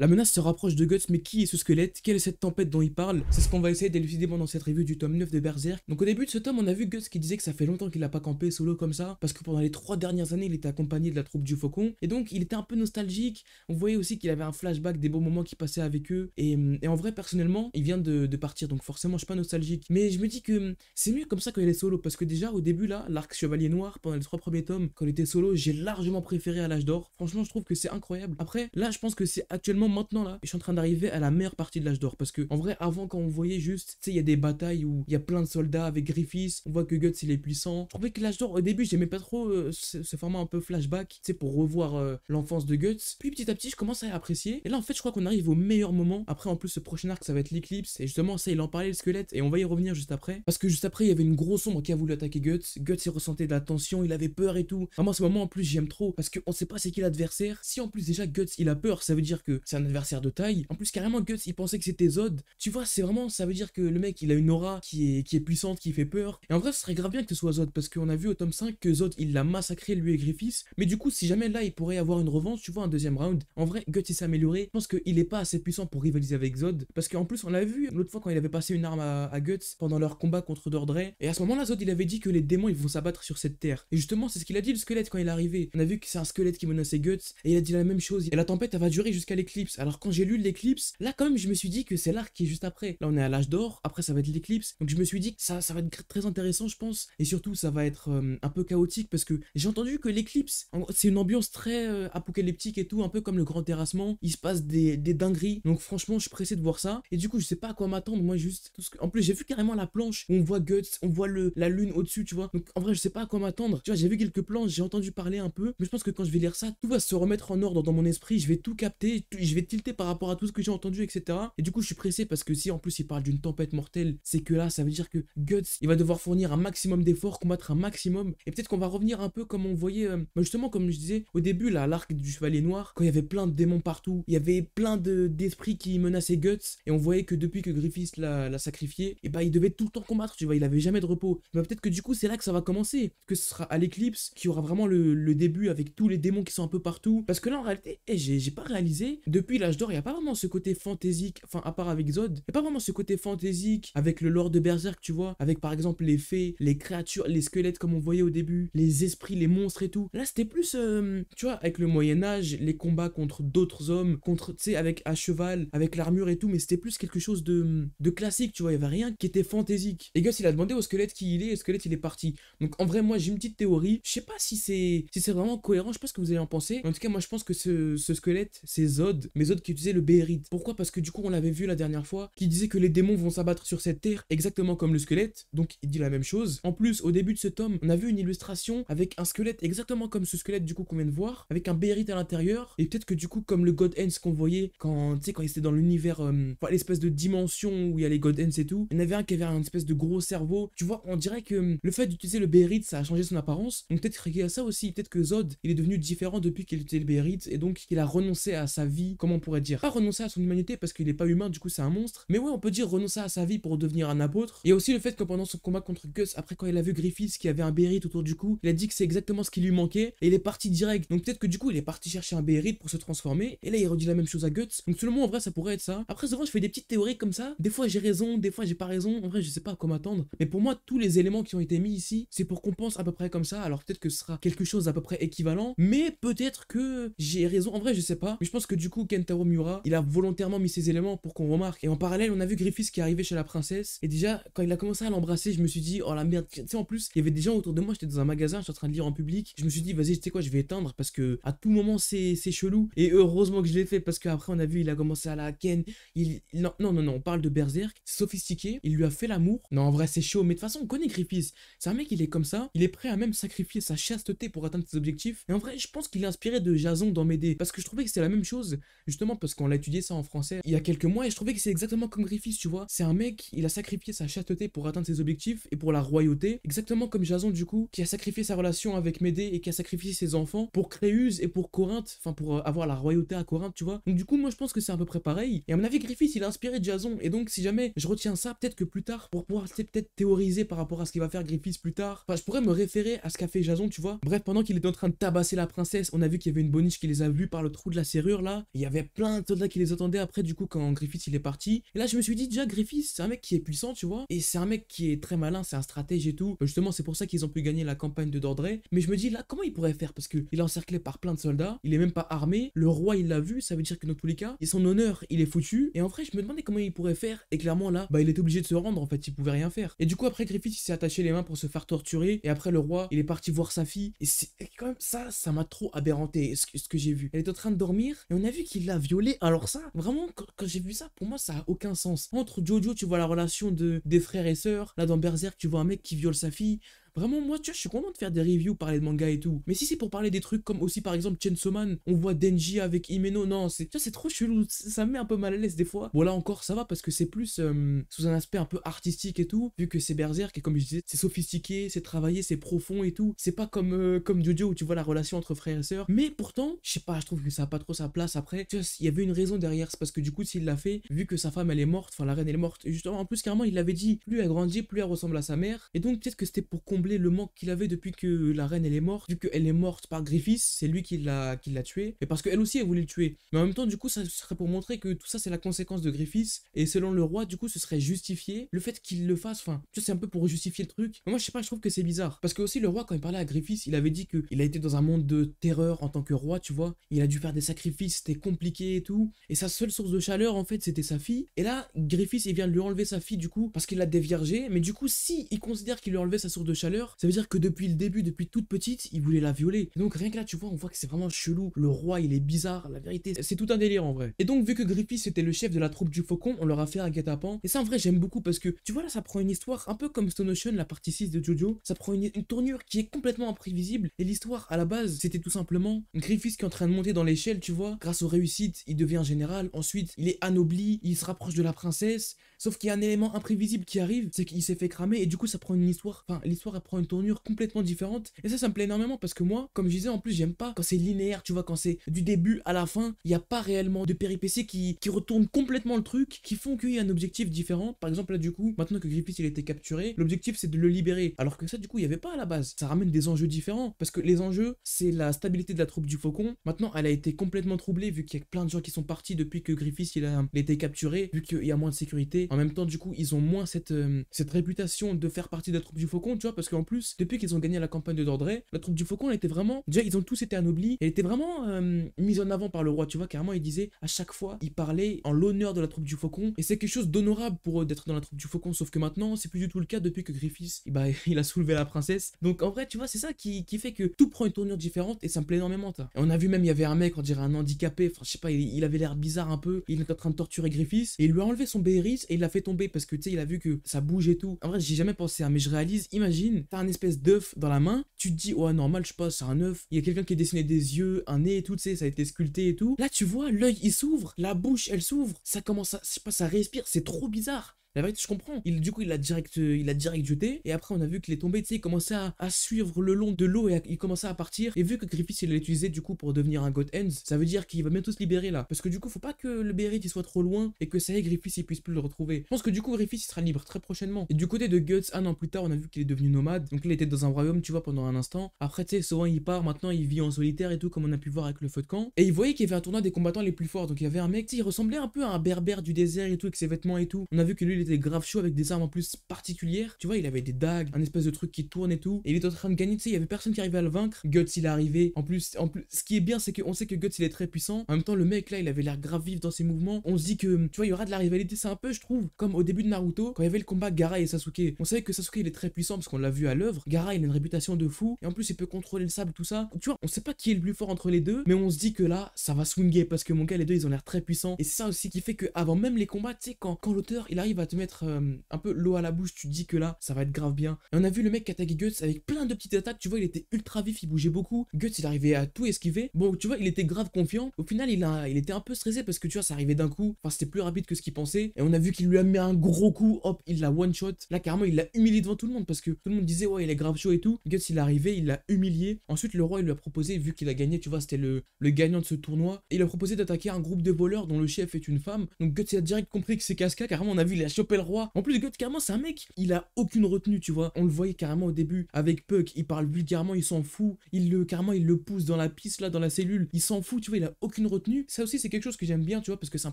La menace se rapproche de Guts, mais qui est ce squelette Quelle est cette tempête dont il parle C'est ce qu'on va essayer d'élucider dans cette revue du tome 9 de Berserk. Donc au début de ce tome, on a vu Guts qui disait que ça fait longtemps qu'il n'a pas campé solo comme ça, parce que pendant les trois dernières années, il était accompagné de la troupe du Faucon, et donc il était un peu nostalgique. On voyait aussi qu'il avait un flashback des bons moments qu'il passait avec eux, hum, et, en vrai, personnellement, il vient de, de, partir, donc forcément, je suis pas nostalgique. Mais je me dis que hum, c'est mieux comme ça quand il est solo, parce que déjà au début là, l'arc Chevalier Noir, pendant les trois premiers tomes, quand il était solo, j'ai largement préféré à l'âge d'or. Franchement, je trouve que c'est incroyable. Après, là, je pense que c'est actuellement maintenant là, je suis en train d'arriver à la meilleure partie de l'âge d'or. Parce que, en vrai, avant, quand on voyait juste, tu sais, il y a des batailles où il y a plein de soldats avec Griffiths, on voit que Guts il est puissant. Je trouvais que l'âge d'or, au début, j'aimais pas trop euh, ce, format un peu flashback, tu sais, pour revoir euh, l'enfance de Guts. Puis petit à petit, je commence à apprécier. Et là, en fait, je crois qu'on arrive au meilleur moment. Après, en plus, ce prochain arc, ça va être l'éclipse. Et justement, ça, il en parlait, le squelette. Et on va y revenir juste après. Parce que juste après, il y avait une grosse ombre qui a voulu attaquer Guts. Guts, il ressentait de la tension, il avait peur et tout. Vraiment, ce moment, en plus, j'aime trop. Parce qu'on sait pas c'est qui l'adversaire. Si en plus, déjà, Guts, il a peur, ça veut dire que adversaire de taille. En plus, carrément, Guts, il pensait que c'était Zod. Tu vois, c'est vraiment, ça veut dire que le mec, il a une aura qui est, qui est puissante, qui fait peur. Et en vrai, ce serait grave bien que ce soit Zod, parce qu'on a vu au tome 5 que Zod, il l'a massacré, lui et Griffiths. Mais du coup, si jamais là, il pourrait avoir une revanche, tu vois, un deuxième round, en vrai, Guts, il s'est amélioré. Je pense qu'il est pas assez puissant pour rivaliser avec Zod. Parce qu'en plus, on l'a vu l'autre fois quand il avait passé une arme à, Guts pendant leur combat contre Dordrey, Et à ce moment-là, Zod, il avait dit que les démons, ils vont s'abattre sur cette terre. Et justement, c'est ce qu'il a dit, le squelette, quand il est arrivé. On a vu que c'est un squelette qui menaçait Guts. Et il a dit la même chose. Et la tempête, elle va durer jusqu'à l'éclipse. Alors quand j'ai lu l'éclipse, là quand même je me suis dit que c'est l'arc qui est juste après. Là on est à l'âge d'or, après ça va être l'éclipse. Donc je me suis dit que ça, ça va être très intéressant je pense. Et surtout ça va être euh, un peu chaotique parce que j'ai entendu que l'éclipse, c'est une ambiance très euh, apocalyptique et tout, un peu comme le grand terrassement. Il se passe des, des, dingueries. Donc franchement je suis pressé de voir ça. Et du coup je sais pas à quoi m'attendre moi juste. En plus j'ai vu carrément la planche où on voit Guts, on voit le, la lune au-dessus tu vois. Donc en vrai je sais pas à quoi m'attendre. Tu vois j'ai vu quelques planches, j'ai entendu parler un peu. Mais je pense que quand je vais lire ça, tout va se remettre en ordre dans mon esprit. Je vais tout capter, Tilté par rapport à tout ce que j'ai entendu, etc. Et du coup, je suis pressé parce que si en plus il parle d'une tempête mortelle, c'est que là, ça veut dire que Guts, il va devoir fournir un maximum d'efforts, combattre un maximum. Et peut-être qu'on va revenir un peu comme on voyait, euh, bah, justement, comme je disais au début, là, l'arc du Chevalier Noir, quand il y avait plein de démons partout, il y avait plein d'esprits qui menaçaient Guts. Et on voyait que depuis que Griffith l'a sacrifié, et eh bah ben, il devait tout le temps combattre, tu vois, il avait jamais de repos. Mais eh ben, peut-être que du coup, c'est là que ça va commencer, que ce sera à l'éclipse qui aura vraiment le, début avec tous les démons qui sont un peu partout. Parce que là, en réalité, eh, j'ai pas réalisé, depuis depuis l'âge d'or, il n'y a pas vraiment ce côté fantaisique, enfin à part avec Zod, il n'y a pas vraiment ce côté fantaisique avec le lore de Berserk, tu vois, avec par exemple les fées, les créatures, les squelettes comme on voyait au début, les esprits, les monstres et tout. Là, c'était plus, euh, tu vois, avec le Moyen Âge, les combats contre d'autres hommes, contre, tu sais, avec à cheval, avec l'armure et tout, mais c'était plus quelque chose de, classique, tu vois, il n'y avait rien qui était fantaisique. Et Gus, il a demandé au squelette qui il est, et le squelette, il est parti. Donc en vrai, moi, j'ai une petite théorie, je sais pas si c'est c'est vraiment cohérent, je sais pas ce que vous allez en penser. En tout cas, moi, je pense que ce squelette, c'est Zod, mais Zod qui utilisait le Bérite Pourquoi Parce que du coup, on l'avait vu la dernière fois, qui disait que les démons vont s'abattre sur cette terre exactement comme le squelette, donc il dit la même chose. En plus, au début de ce tome, on a vu une illustration avec un squelette exactement comme ce squelette du coup qu'on vient de voir, avec un Bérite à l'intérieur, et peut-être que du coup, comme le God Ends qu'on voyait quand, quand il était dans l'univers, euh, l'espèce de dimension où il y a les God Ends et tout, il y en avait un qui avait un espèce de gros cerveau. Tu vois, on dirait que hum, le fait d'utiliser le Béhérit, ça a changé son apparence, donc peut-être qu'il y a ça aussi, peut-être que Zod, il est devenu différent depuis qu'il était le Béhérit, et donc qu'il a renoncé à sa vie comment on pourrait dire Pas renoncer à son humanité parce qu'il n'est pas humain, du coup c'est un monstre. Mais ouais, on peut dire renoncer à sa vie pour devenir un apôtre. Et aussi le fait que pendant son combat contre Guts après quand il a vu Griffiths qui avait un Bérite autour du cou, il a dit que c'est exactement ce qui lui manquait et il est parti direct. Donc peut-être que du coup il est parti chercher un Bérite pour se transformer. Et là il redit la même chose à Guts. Donc seulement en vrai ça pourrait être ça. Après souvent je fais des petites théories comme ça. Des fois j'ai raison, des fois j'ai pas raison. En vrai je sais pas comment attendre Mais pour moi tous les éléments qui ont été mis ici, c'est pour qu'on pense à peu près comme ça. Alors peut-être que ce sera quelque chose à peu près équivalent. Mais peut-être que j'ai raison. En vrai je sais pas. Mais je pense que du coup Kentaro Miura, il a volontairement mis ses éléments pour qu'on remarque. Et en parallèle, on a vu Griffiths qui est arrivé chez la princesse. Et déjà, quand il a commencé à l'embrasser, je me suis dit, oh la merde, tu sais, en plus, il y avait des gens autour de moi, j'étais dans un magasin, j'étais en train de lire en public. Je me suis dit, vas-y, tu sais quoi, je vais éteindre parce que à tout moment, c'est chelou. Et heureusement que je l'ai fait parce qu'après, on a vu, il a commencé à la ken. Il... Non, non, non, on parle de Berserk, sophistiqué, il lui a fait l'amour. Non, en vrai, c'est chaud, mais de toute façon, on connaît Griffiths. C'est un mec, il est comme ça, il est prêt à même sacrifier sa chasteté pour atteindre ses objectifs. Et en vrai, je pense qu'il est inspiré de Jason dans parce que je trouvais que c'est la même chose justement parce qu'on l'a étudié ça en français il y a quelques mois et je trouvais que c'est exactement comme Griffith, tu vois. C'est un mec, il a sacrifié sa chasteté pour atteindre ses objectifs et pour la royauté, exactement comme Jason du coup, qui a sacrifié sa relation avec Médée et qui a sacrifié ses enfants pour Créuse et pour Corinthe, enfin pour euh, avoir la royauté à Corinthe, tu vois. Donc du coup, moi je pense que c'est à peu près pareil. Et à mon avis, Griffith, il a inspiré Jason et donc si jamais je retiens ça, peut-être que plus tard, pour pouvoir peut-être théoriser par rapport à ce qu'il va faire Griffith plus tard, enfin je pourrais me référer à ce qu'a fait Jason, tu vois. Bref, pendant qu'il était en train de tabasser la princesse, on a vu qu'il y avait une boniche qui les a vus par le trou de la serrure là. Il y avait plein de soldats qui les attendaient après, du coup, quand Griffith il est parti. Et là, je me suis dit, déjà, Griffith, c'est un mec qui est puissant, tu vois. Et c'est un mec qui est très malin, c'est un stratège et tout. Justement, c'est pour ça qu'ils ont pu gagner la campagne de Dordrey. Mais je me dis, là, comment il pourrait faire Parce qu'il est encerclé par plein de soldats, il est même pas armé. Le roi, il l'a vu, ça veut dire que dans tous les cas, et son honneur, il est foutu. Et en vrai, je me demandais comment il pourrait faire. Et clairement, là, bah, il était obligé de se rendre, en fait, il pouvait rien faire. Et du coup, après, Griffith, il s'est attaché les mains pour se faire torturer. Et après, le roi, il est parti voir sa fille. Et c'est quand même ça, ça m'a trop aberranté, ce que, j'ai vu. Elle est en train de dormir, et on a vu qu'il il l'a violée. Alors ça, vraiment, quand, j'ai vu ça, pour moi, ça a aucun sens. Entre Jojo, tu vois la relation de, des frères et sœurs. Là, dans Berserk, tu vois un mec qui viole sa fille. Vraiment, moi, tu vois, je suis content de faire des reviews, parler de manga et tout. Mais si c'est pour parler des trucs comme aussi, par exemple, Chainsaw Man, on voit Denji avec Imeno, non, c'est c'est trop chelou, ça me met un peu mal à l'aise des fois. Bon, là encore, ça va parce que c'est plus euh, sous un aspect un peu artistique et tout, vu que c'est Berserk et comme je disais, c'est sophistiqué, c'est travaillé, c'est profond et tout. C'est pas comme, euh, comme Jojo où tu vois la relation entre frère et sœur Mais pourtant, je sais pas, je trouve que ça a pas trop sa place après. Tu vois il y avait une raison derrière, c'est parce que du coup, s'il l'a fait, vu que sa femme elle est morte, enfin la reine elle est morte, justement, en plus, carrément, il l'avait dit, plus elle grandit, plus elle ressemble à sa mère. Et donc, peut-être que c'était pour combler le manque qu'il avait depuis que la reine elle est morte. Vu qu'elle est morte par griffith c'est lui qui l'a qui l'a tué. Et parce qu'elle aussi elle voulait le tuer. Mais en même temps du coup ça serait pour montrer que tout ça c'est la conséquence de griffith Et selon le roi du coup ce serait justifié le fait qu'il le fasse. Enfin tu sais c'est un peu pour justifier le truc. moi je sais pas je trouve que c'est bizarre. Parce que aussi le roi quand il parlait à griffith il avait dit qu'il il a été dans un monde de terreur en tant que roi tu vois. Il a dû faire des sacrifices c'était compliqué et tout. Et sa seule source de chaleur en fait c'était sa fille. Et là griffith il vient de lui enlever sa fille du coup parce qu'il l'a déviergée. Mais du coup si il considère qu'il lui a sa source de ça veut dire que depuis le début, depuis toute petite, il voulait la violer. donc rien que là, tu vois, on voit que c'est vraiment chelou. Le roi, il est bizarre, la vérité, c'est tout un délire en vrai. Et donc vu que Griffith était le chef de la troupe du faucon, on leur a fait un guet-apens. Et ça en vrai, j'aime beaucoup parce que tu vois là, ça prend une histoire un peu comme Stone Ocean, la partie 6 de Jojo. Ça prend une, tournure qui est complètement imprévisible. Et l'histoire à la base, c'était tout simplement Griffith qui est en train de monter dans l'échelle, tu vois. Grâce aux réussites, il devient général. Ensuite, il est anobli, il se rapproche de la princesse. Sauf qu'il y a un élément imprévisible qui arrive, c'est qu'il s'est fait cramer et du coup ça prend une histoire, enfin l'histoire elle prend une tournure complètement différente. Et ça, ça me plaît énormément parce que moi, comme je disais, en plus j'aime pas quand c'est linéaire, tu vois, quand c'est du début à la fin, il n'y a pas réellement de péripéties qui, qui retournent complètement le truc, qui font qu'il y a un objectif différent. Par exemple là du coup, maintenant que Griffith il était capturé, l'objectif c'est de le libérer. Alors que ça du coup il n'y avait pas à la base. Ça ramène des enjeux différents parce que les enjeux c'est la stabilité de la troupe du Faucon. Maintenant elle a été complètement troublée vu qu'il y a plein de gens qui sont partis depuis que Griffith il a été capturé, vu qu'il y a moins de sécurité en même temps, du coup, ils ont moins cette, euh, cette réputation de faire partie de la troupe du Faucon, tu vois, parce qu'en plus, depuis qu'ils ont gagné la campagne de la troupe du Faucon, elle était vraiment. Déjà, ils ont tous été anoblis, elle était vraiment euh, mise en avant par le roi, tu vois, carrément, il disait à chaque fois, il parlait en l'honneur de la troupe du Faucon, et c'est quelque chose d'honorable pour eux d'être dans la troupe du Faucon, sauf que maintenant, c'est plus du tout le cas depuis que Griffith eh bah, ben, il a soulevé la princesse. Donc, en vrai, tu vois, c'est ça qui, fait que tout prend une tournure différente, et ça me plaît énormément, on a vu même, il y avait un mec, on dirait un handicapé, enfin, je sais pas, il, avait l'air bizarre un peu, il était en train de torturer Griffith et il lui a enlevé son Béris, il l'a fait tomber parce que tu sais, il a vu que ça bouge et tout. En vrai, j'ai jamais pensé, à hein, mais je réalise, imagine, t'as un espèce d'œuf dans la main, tu te dis, ouais, normal, je passe, c'est un œuf. Il y a quelqu'un qui a dessiné des yeux, un nez et tout, tu sais, ça a été sculpté et tout. Là, tu vois, l'œil il s'ouvre, la bouche elle s'ouvre, ça commence à, je sais pas, ça respire, c'est trop bizarre. La vérité, je comprends. Il, du coup, il a direct, euh, il a direct jeté. Et après, on a vu qu'il est tombé, tu sais, il commençait à, suivre le long de l'eau et il commençait à partir. Et vu que Griffith il l'a utilisé, du coup, pour devenir un God Ends, ça veut dire qu'il va bientôt se libérer là. Parce que du coup, faut pas que le Berry il soit trop loin et que ça y est, Griffiths, il puisse plus le retrouver. Je pense que du coup, Griffith il sera libre très prochainement. Et du côté de Guts, un an plus tard, on a vu qu'il est devenu nomade. Donc, il était dans un royaume, tu vois, pendant un instant. Après, tu sais, souvent, il part. Maintenant, il vit en solitaire et tout, comme on a pu voir avec le feu de camp. Et il voyait qu'il y avait un tournoi des combattants les plus forts. Donc, il y avait un mec, qui ressemblait un peu à un berbère du désert et tout, avec ses vêtements et tout. On a vu que lui, des grave chaud avec des armes en plus particulières. Tu vois, il avait des dagues, un espèce de truc qui tourne et tout. Et il était en train de gagner, tu sais, il y avait personne qui arrivait à le vaincre. Guts, il est arrivé. En plus, en plus ce qui est bien, c'est qu'on sait que Guts, il est très puissant. En même temps, le mec là, il avait l'air grave vif dans ses mouvements. On se dit que, tu vois, il y aura de la rivalité. C'est un peu, je trouve, comme au début de Naruto, quand il y avait le combat Gara et Sasuke. On savait que Sasuke, il est très puissant parce qu'on l'a vu à l'œuvre. Gara, il a une réputation de fou. Et en plus, il peut contrôler le sable, tout ça. Tu vois, on sait pas qui est le plus fort entre les deux, mais on se dit que là, ça va swinguer parce que mon gars, les deux, ils ont l'air très puissants. Et ça aussi qui fait que même les combats, tu quand l'auteur, il arrive à te mettre euh, un peu l'eau à la bouche, tu dis que là, ça va être grave bien. Et on a vu le mec qui Guts avec plein de petites attaques, tu vois, il était ultra vif, il bougeait beaucoup. Guts, il arrivait à tout esquiver. Bon, tu vois, il était grave confiant. Au final, il, a, il était un peu stressé parce que tu vois, ça arrivait d'un coup. Enfin, c'était plus rapide que ce qu'il pensait. Et on a vu qu'il lui a mis un gros coup, hop, il l'a one shot. Là, carrément, il l'a humilié devant tout le monde parce que tout le monde disait, ouais, il est grave chaud et tout. Guts, il est arrivé, il l'a humilié. Ensuite, le roi, il lui a proposé, vu qu'il a gagné, tu vois, c'était le, gagnant de ce tournoi. il a proposé d'attaquer un groupe de voleurs dont le chef est une femme. Donc Guts, il a direct compris que c'est Casca. Carrément, on a vu, il choper le roi. En plus, Gut, carrément, c'est un mec, il a aucune retenue, tu vois. On le voyait carrément au début avec Puck, il parle vulgairement, il s'en fout. Il le, carrément, il le pousse dans la piste, là, dans la cellule. Il s'en fout, tu vois, il a aucune retenue. Ça aussi, c'est quelque chose que j'aime bien, tu vois, parce que c'est un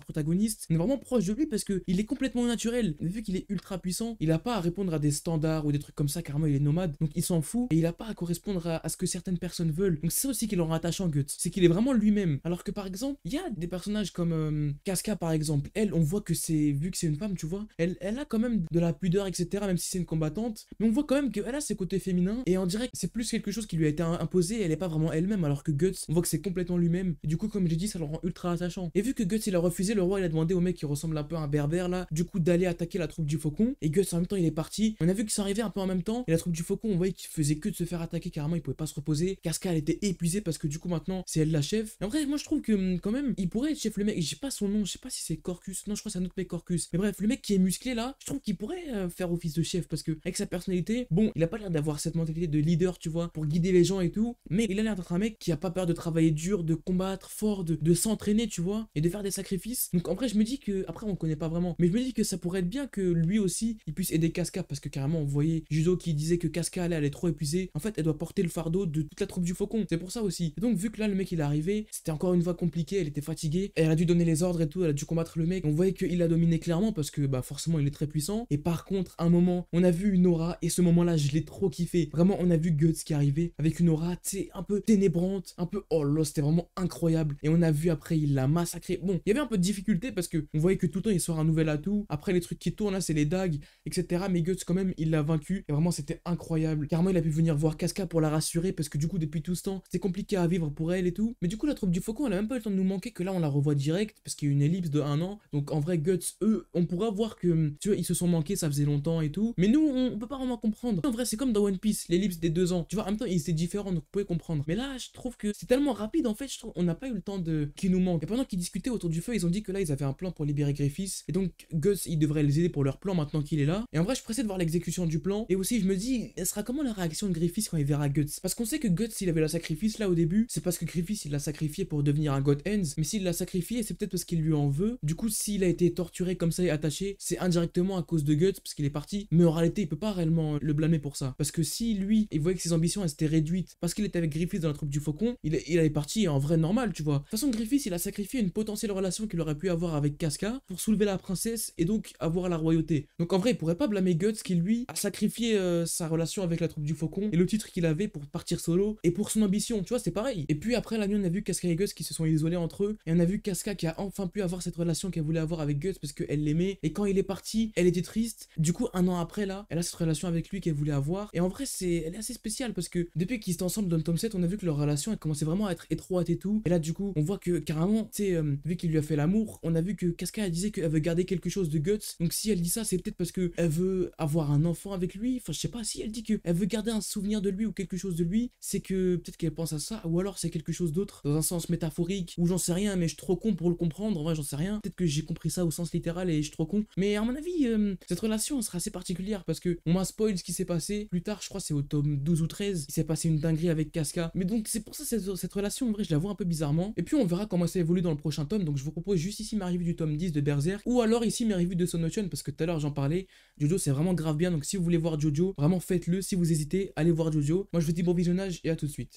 protagoniste. On est vraiment proche de lui parce qu'il est complètement naturel. Vu qu'il est ultra puissant, il a pas à répondre à des standards ou des trucs comme ça, carrément, il est nomade. Donc, il s'en fout et il a pas à correspondre à, ce que certaines personnes veulent. Donc, c'est aussi qu'il en rattache en Gut. C'est qu'il est vraiment lui-même. Alors que, par exemple, il y a des personnages comme euh, Casca, par exemple. Elle, on voit que c'est, vu que c'est une femme, tu vois, elle, a quand même de la pudeur, etc., même si c'est une combattante. Mais on voit quand même qu'elle a ses côtés féminins, et en direct, c'est plus quelque chose qui lui a été imposé, elle est pas vraiment elle-même, alors que Guts, on voit que c'est complètement lui-même. Du coup, comme j'ai dit, ça le rend ultra attachant. Et vu que Guts, il a refusé, le roi, il a demandé au mec qui ressemble un peu à un berbère, là, du coup, d'aller attaquer la troupe du faucon, et Guts, en même temps, il est parti. On a vu que ça arrivait un peu en même temps, et la troupe du faucon, on voyait qu'il faisait que de se faire attaquer carrément, il pouvait pas se reposer. Casca, elle était épuisée parce que du coup, maintenant, c'est elle la chef. Et en vrai, moi, je trouve que hum, quand même, il pourrait être chef le mec, j'ai pas son nom, je sais pas si c'est Corcus, non, je crois c'est un autre mec Corcus. Mais bref, le mec qui est musclé là, je trouve qu'il pourrait euh, faire office de chef parce que avec sa personnalité, bon, il a pas l'air d'avoir cette mentalité de leader, tu vois, pour guider les gens et tout, mais il a l'air d'être un mec qui a pas peur de travailler dur, de combattre fort, de, s'entraîner, tu vois, et de faire des sacrifices. Donc après je me dis que après on connaît pas vraiment, mais je me dis que ça pourrait être bien que lui aussi il puisse aider Casca parce que carrément on voyait Judo qui disait que Casca allait est trop épuisée. En fait, elle doit porter le fardeau de toute la troupe du faucon. C'est pour ça aussi. donc vu que là le mec il est arrivé, c'était encore une fois compliqué, elle était fatiguée, elle a dû donner les ordres et tout, elle a dû combattre le mec. On voyait qu'il a dominé clairement parce que bah forcément forcément il est très puissant. Et par contre, un moment, on a vu une aura et ce moment-là, je l'ai trop kiffé. Vraiment, on a vu Guts qui arrivait avec une aura, tu sais, un peu ténébrante, un peu oh là, c'était vraiment incroyable. Et on a vu après, il l'a massacré. Bon, il y avait un peu de difficulté parce que on voyait que tout le temps il sort un nouvel atout. Après, les trucs qui tournent là, c'est les dagues, etc. Mais Guts, quand même, il l'a vaincu et vraiment, c'était incroyable. Carrément, il a pu venir voir Casca pour la rassurer parce que du coup, depuis tout ce temps, c'est compliqué à vivre pour elle et tout. Mais du coup, la troupe du faucon, elle a même pas eu le temps de nous manquer que là, on la revoit direct parce qu'il y a une ellipse de un an. Donc en vrai, Guts, eux, on pourra voir que tu vois, ils se sont manqués, ça faisait longtemps et tout. Mais nous, on, peut pas vraiment comprendre. En vrai, c'est comme dans One Piece, l'ellipse des deux ans. Tu vois, en même temps, c'est différent, donc vous pouvez comprendre. Mais là, je trouve que c'est tellement rapide, en fait, je trouve, on n'a pas eu le temps de. qui nous manque. Et pendant qu'ils discutaient autour du feu, ils ont dit que là, ils avaient un plan pour libérer Griffiths. Et donc, Guts il devrait les aider pour leur plan maintenant qu'il est là. Et en vrai, je pressais de voir l'exécution du plan. Et aussi, je me dis, elle sera comment la réaction de Griffiths quand il verra Guts Parce qu'on sait que Guts, il avait la sacrifice là au début. C'est parce que Griffiths, il l'a sacrifié pour devenir un God Ends. Mais s'il l'a sacrifié, c'est peut-être parce qu'il lui en veut. Du coup, s'il a été torturé comme ça et attaché, c'est indirectement à cause de Guts parce qu'il est parti, mais en réalité, il peut pas réellement le blâmer pour ça. Parce que si lui, il voyait que ses ambitions étaient réduites parce qu'il était avec Griffith dans la troupe du Faucon, il, il allait en vrai normal, tu vois. De toute façon, Griffith, il a sacrifié une potentielle relation qu'il aurait pu avoir avec Casca pour soulever la princesse et donc avoir la royauté. Donc en vrai, il pourrait pas blâmer Guts qui lui a sacrifié euh, sa relation avec la troupe du Faucon et le titre qu'il avait pour partir solo et pour son ambition, tu vois, c'est pareil. Et puis après la nuit, on a vu Casca et Guts qui se sont isolés entre eux et on a vu Casca qui a enfin pu avoir cette relation qu'elle voulait avoir avec Guts parce qu'elle l'aimait et quand il est partie, elle était triste. Du coup, un an après, là, elle a cette relation avec lui qu'elle voulait avoir. Et en vrai, c'est, elle est assez spéciale parce que depuis qu'ils étaient ensemble dans le tome 7, on a vu que leur relation, elle commençait vraiment à être étroite et tout. Et là, du coup, on voit que carrément, tu sais, euh, vu qu'il lui a fait l'amour, on a vu que Casca, elle disait qu'elle veut garder quelque chose de Guts. Donc si elle dit ça, c'est peut-être parce que elle veut avoir un enfant avec lui. Enfin, je sais pas, si elle dit qu'elle veut garder un souvenir de lui ou quelque chose de lui, c'est que peut-être qu'elle pense à ça. Ou alors c'est quelque chose d'autre, dans un sens métaphorique, ou j'en sais rien, mais je suis trop con pour le comprendre. En j'en sais rien. Peut-être que j'ai compris ça au sens littéral et je suis trop con. Et à mon avis, euh, cette relation sera assez particulière parce que on m'a spoil ce qui s'est passé. Plus tard, je crois, c'est au tome 12 ou 13, il s'est passé une dinguerie avec Casca. Mais donc, c'est pour ça cette, relation, en vrai, je la vois un peu bizarrement. Et puis, on verra comment ça évolue dans le prochain tome. Donc, je vous propose juste ici ma revue du tome 10 de Berserk ou alors ici mes revue de Ocean parce que tout à l'heure j'en parlais. Jojo, c'est vraiment grave bien. Donc, si vous voulez voir Jojo, vraiment faites-le. Si vous hésitez, allez voir Jojo. Moi, je vous dis bon visionnage et à tout de suite.